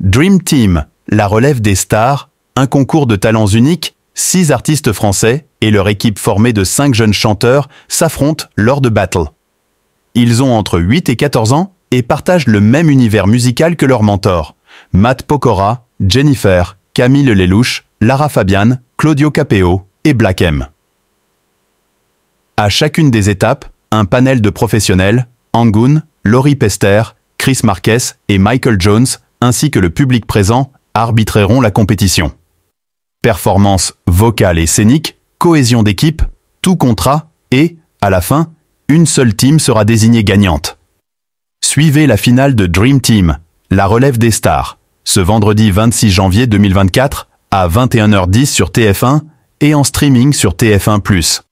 Dream Team, la relève des stars, un concours de talents uniques, six artistes français et leur équipe formée de cinq jeunes chanteurs s'affrontent lors de Battle. Ils ont entre 8 et 14 ans et partagent le même univers musical que leurs mentors, Matt Pokora, Jennifer, Camille Lelouch, Lara Fabian, Claudio Capeo et Black M. À chacune des étapes, un panel de professionnels, Angoon, Laurie Pester, Chris Marquez et Michael Jones, ainsi que le public présent, arbitreront la compétition. Performance vocale et scénique, cohésion d'équipe, tout contrat et, à la fin, une seule team sera désignée gagnante. Suivez la finale de Dream Team, la relève des stars, ce vendredi 26 janvier 2024 à 21h10 sur TF1 et en streaming sur TF1+.